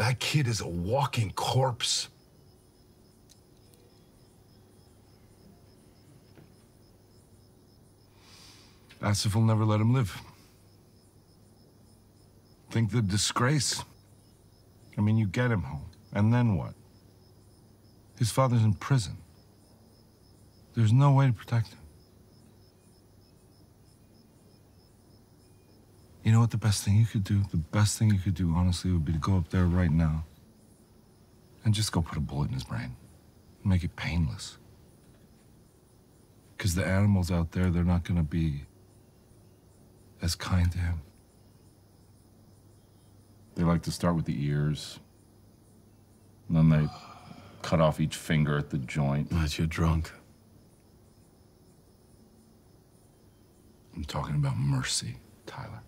That kid is a walking corpse. Asif will never let him live. Think the disgrace. I mean, you get him home, and then what? His father's in prison. There's no way to protect him. You know what the best thing you could do? The best thing you could do, honestly, would be to go up there right now and just go put a bullet in his brain. Make it painless. Because the animals out there, they're not going to be as kind to him. They like to start with the ears, and then they cut off each finger at the joint. But you're drunk. I'm talking about mercy, Tyler.